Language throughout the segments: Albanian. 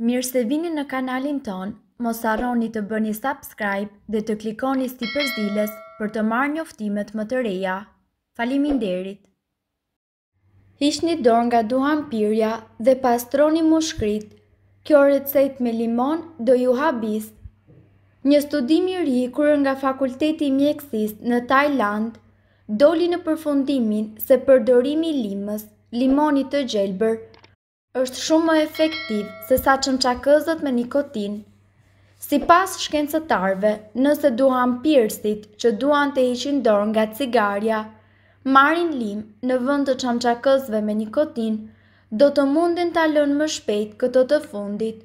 Mirë se vini në kanalin ton, mos arroni të bëni subscribe dhe të klikoni si përzdiles për të marrë njoftimet më të reja. Falimin derit! një dorë nga duham pyrja dhe pastroni mushkrit, kjo recet me limon do ju habis. Një studim i ri kërë nga fakulteti mjekësist në Tajland, doli në përfundimin se përdorimi limës, limonit të gjelbër, është shumë më efektiv se sa qakëzët me nikotin. Si pas shkencëtarve, nëse duham pirësit që duham të iqin dorë nga cigarja, marin lim në vënd të qënçakëzve me nikotin, do të mundin të alën më shpejt këto të fundit.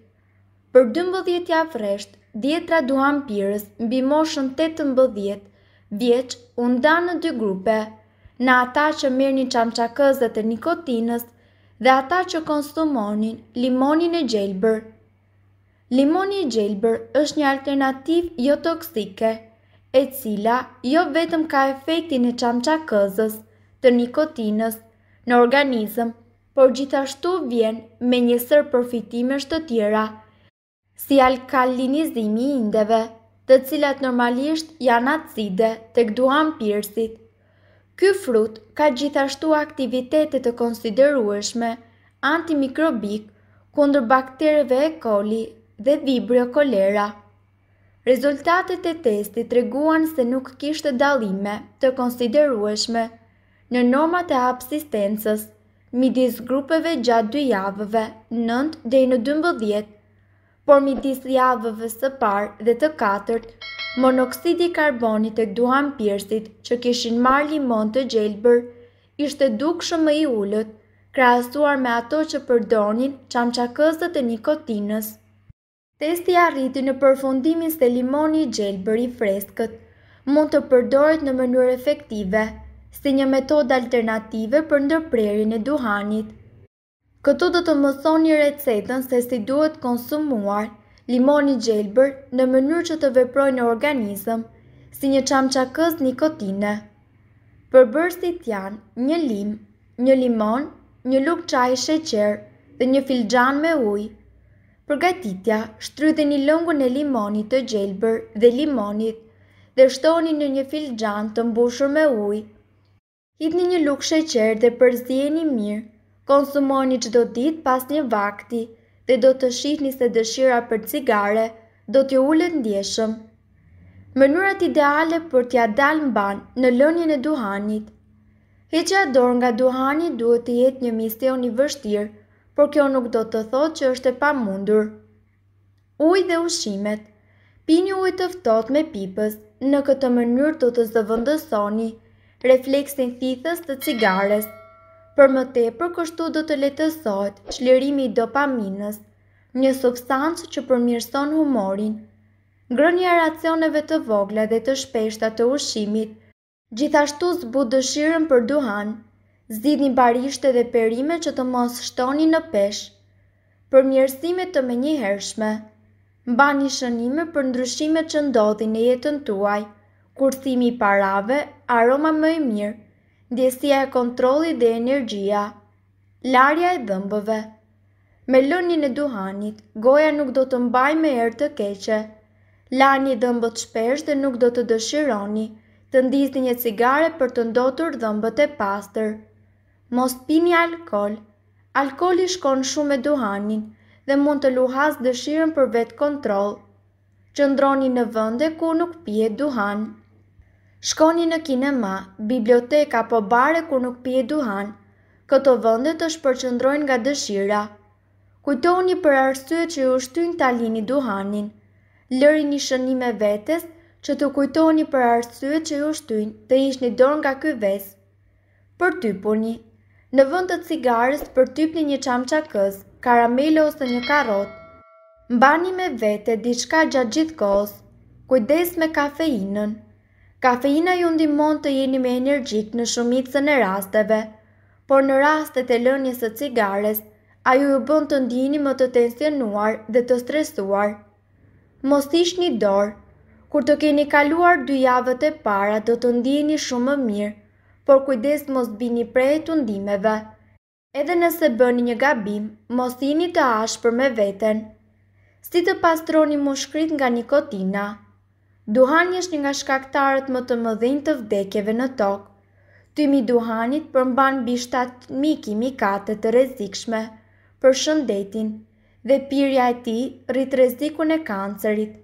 Për 12 ja vresht, djetra duham pirës mbi moshën 18, vjeq unë da në dy grupe, në ata që mirë një qanqakëzët e nikotinës dhe ata që konsumonin limonin e gjelbër. Limoni i gjelbër është një alternativ jo toksike, e cila jo vetëm ka efektin e çamçakëzës të nikotinës në organizëm, por gjithashtu vjen me një sër përfitimesh të tjera, si alkalinizimi i indeve të cilat normalisht janë acide tek duham pirsit. Ky frut ka gjithashtu aktivitete të konsiderueshme antimikrobik kundër baktereve E. coli dhe Vibrio cholera. Rezultatet e testit treguan se nuk kishte dallime të konsiderueshme në normat e absistencës midis grupeve gjatë dy javëve 9 deri në 12, por midis javëve së parë dhe të katërt monoksidi karboni të duham pjersit që kishin marë limon të gjelbër, ishte duk shumë i ullët, krasuar me ato që përdonin qamqakëzët e nikotinës. Testi arriti në përfundimin se limoni i gjelbër i freskët mund të përdoret në mënyrë efektive, si një metodë alternative për ndërprerjen e duhanit. Këtu do të mësoni recetën se si duhet konsumuar limoni gjelbër në mënyrë që të veproj në organizëm, si një qam qakës nikotine. Për janë një lim, një limon, një luk qaj sheqer dhe një filgjan me uj. Për gatitja, shtrydhe një lëngu në limonit të gjelbër dhe limonit dhe shtoni në një filgjan të mbushur me uj. Hit një luk sheqer dhe përzieni mirë, konsumoni qdo dit pas një vakti, dhe do të shihni se dëshira për cigare do t'ju ulet ndjeshëm. Mënyrat ideale për t'ja dalë mban në lënjën e duhanit. Heqja dorë nga duhani duhet të jetë një mision i vështirë, por kjo nuk do të thotë që është e pamundur. Uj dhe ushqimet. Pini ujë të ftohtë me pipës. Në këtë mënyrë do të zëvendësoni refleksin thithës të cigares. Për më te, për kështu do të letësot shlerimi i dopaminës, një substancë që përmjërson humorin, grënja racioneve të vogla dhe të shpeshta të ushqimit, gjithashtu zbut dëshirën për duhan, zidhin barishte dhe perime që të mos shtoni në pesh, për të menjë hershme, mba një shënime për ndryshimet që ndodhin e jetën tuaj, kurthimi parave, aroma më e mirë, ndjesia e kontroli dhe energjia, larja e dhëmbëve. Me lënin e duhanit, goja nuk do të mbaj me erë të keqe. Lani dhëmbët shpesh dhe nuk do të dëshironi të ndizni një cigare për të ndotur dhëmbët e pastër. Mos pini alkohol. Alkoli shkon shumë me duhanin dhe mund të luhas dëshirën për vetë kontrol. Qëndroni në vënde ku nuk pje duhanë. Shkoni në kinema, biblioteka po bare kur nuk pje duhan, këto vëndet është përqëndrojnë nga dëshira. Kujtoni për arsye që ju shtynë talini duhanin, lëri një shënime vetës që të kujtoni për arsye që ju shtynë dhe ishtë një dorë nga kjo ves. Për në vëndë të cigarës për një qamë qakës, karamele ose një karot, mbani me vete diçka gjatë gjithë kujdes me kafeinën. Kafeina ju ndimon të jeni me energjik në shumit së në rasteve, por në raste të lënjës së cigares, a ju ju bënd të ndini më të tensionuar dhe të stresuar. Mos ish një dorë, kur të keni kaluar dy javët e para, do të ndini shumë më mirë, por kujdes mos bini prej të ndimeve. Edhe nëse bëni një gabim, mos tini të ashë për me veten. Si të pastroni më shkrit nga nikotina, Duhani është një nga shkaktarët më të mëdhenj të vdekjeve në tokë. Tymi duhanit përmban mbi 7000 kimikate të rrezikshme për shëndetin dhe pirja e tij rrit rrezikun e kancerit.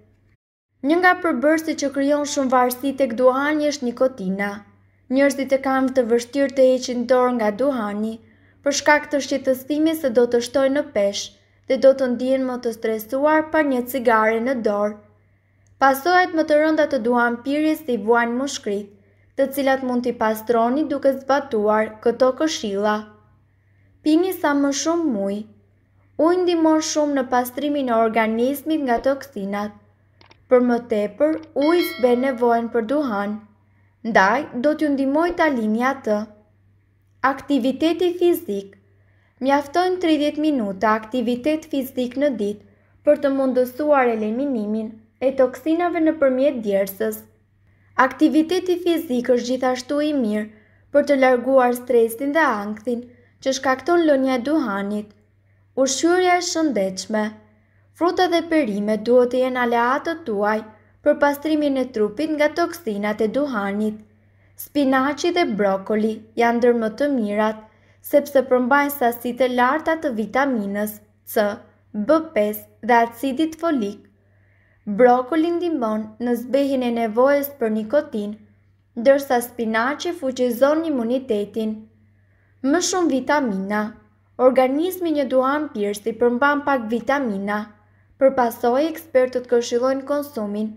Një nga përbërësit që krijon shumë varësi tek duhani është nikotina. Njerëzit e kanë të vështirë të heqin dorë nga duhani për shkak të shqetësimit se do të shtojnë në peshë dhe do të ndihen më të stresuar pa një cigare në dorë pasohet më të rënda të duham pyrjes të i vuan më shkrit, të cilat mund t'i pastroni duke zbatuar këto këshilla. Pini sa më shumë mujë, u ndimon shumë në pastrimin e organismit nga toksinat. Për më tepër, u i sbe nevojnë për duhan. Ndaj, do t'ju ndimoj ta linja të. Aktiviteti fizik Mjaftojnë 30 minuta aktivitet fizik në ditë për të mundësuar eliminimin e toksinave në përmjet djersës. Aktiviteti fizik është gjithashtu i mirë për të larguar stresin dhe angthin që shkakton lënja duhanit. Ushqyrja e shëndechme Fruta dhe perime duhet të jenë aleatët tuaj për pastrimin e trupit nga toksinat e duhanit. Spinaci dhe brokoli janë dërmë të mirat, sepse përmbajnë sasit e larta të vitaminës, C, B5 dhe acidit folikë. Brokoli ndimbon në zbehin e nevojës për nikotin, dërsa spinaci fuqizon imunitetin. Më shumë vitamina Organizmi një duan pjersi përmban pak vitamina, për pasoj ekspertët këshilojnë konsumin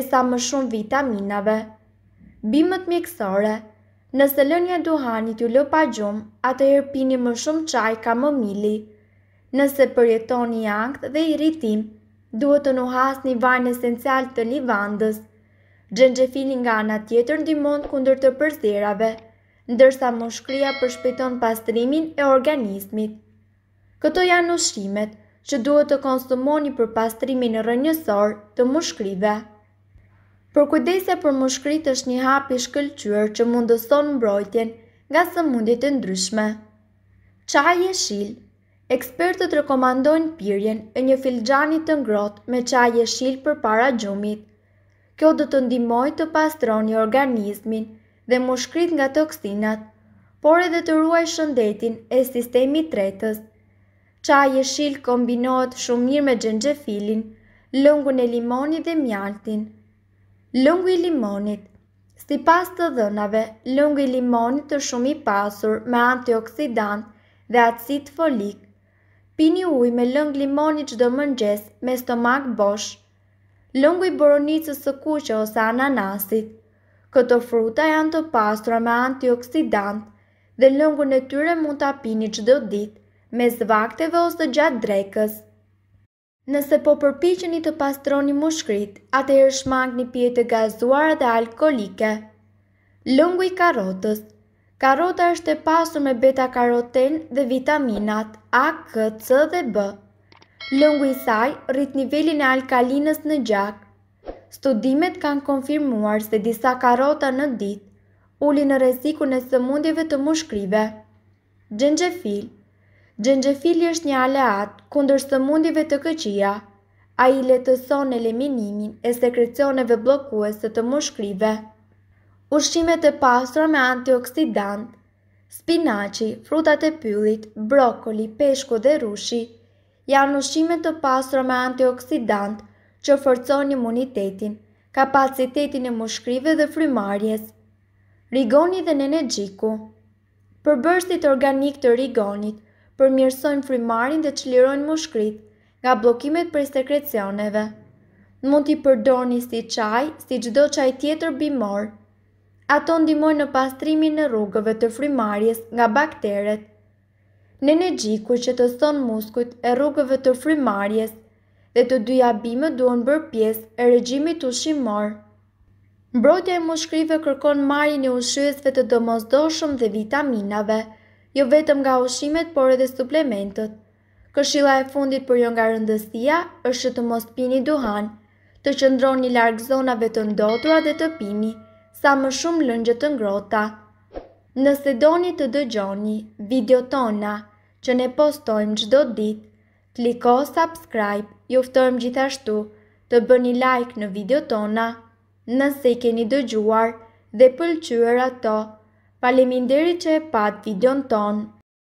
e sa më shumë vitaminave. Bimët mjekësore Nëse lënjë duhanit ju lë pa gjumë, atëherë pini më shumë çaj kamomili. Nëse përjetoni ankth dhe irritim, duhet të nuhas një vajnë esencial të livandës. Gjengjefili nga ana tjetër ndimon kundër të përzirave, ndërsa mushkria përshpiton pastrimin e organismit. Këto janë ushqimet që duhet të konsumoni për pastrimin e rënjësor të moshkrive. Për kujdese për moshkrit është një hap i shkëlqyer që mundëson mbrojtjen nga sëmundjet e ndryshme. Çaji e shilë Ekspertët rekomandojnë pyrjen e një filxhani të ngrot me qaj e shil për para gjumit. Kjo do të ndimoj të pastroni organizmin dhe më shkrit nga toksinat, por edhe të ruaj shëndetin e sistemi tretës. Qaj e shil kombinohet shumë mirë me xhenxhefilin, lëngu në limoni dhe mjaltin. Lëngu i limonit Si pas të dhënave, lëngu i limonit të shumë i pasur me antioksidant dhe acid folik, Pini uj me lëng limoni qdo mëngjes me stomak bosh. Lëngu i boronicës së kuqe ose ananasit. Këto fruta janë të pastra me antioksidant dhe lëngu në tyre mund të apini qdo dit me zvakteve ose gjatë drekës. Nëse po përpiqeni të pastroni mushkrit, atë e pije një pjetë gazuara dhe alkoholike. Lëngu i karotës Karota është e pasur me beta-karoten dhe vitaminat A, K, C dhe B. Lëngu i saj rrit nivelin e alkalinës në gjak. Studimet kanë konfirmuar se disa karota në ditë uli në reziku në sëmundjeve të mushkrive. Gjengjefil Gjengjefili është një aleat kundër sëmundjeve të këqia. A i letëson eliminimin e sekrecioneve blokuese të mushkrive. Ushqimet e pastra me antioksidant, spinaci, frutat e pyllit, brokoli, peshku dhe rushi, janë ushqimet të pastra me antioksidant që forcon imunitetin, kapacitetin e mushkrive dhe frymarjes. Rigoni dhe nene gjiku Përbërsit organik të rigonit përmirësojnë frymarin dhe qlirojnë mushkrit nga blokimet për sekrecioneve. Mund t'i përdoni si qaj, si gjdo qaj tjetër bimorë, ato ndimojnë në pastrimin në rrugëve të frimarjes nga bakteret. Në në gjiku që të son muskut e rrugëve të frimarjes dhe të dyja bimë duon bërë pjesë e regjimit të shimor. Mbrojtja e mushkrive kërkon marjin e ushqyesve të domosdoshëm dhe vitaminave, jo vetëm nga ushqimet, por edhe suplementët. Këshilla e fundit për jo nga rëndësia është të mos pini duhan, të qëndroni larg zonave të ndotura dhe të pini – sa më shumë lëngjë të ngrota. Nëse doni të dëgjoni video tona që ne postojmë çdo ditë, kliko subscribe. Juftojmë gjithashtu të bëni like në video tona. Nëse i keni dëgjuar dhe pëlqyer ato, faleminderit që e pat videon tonë.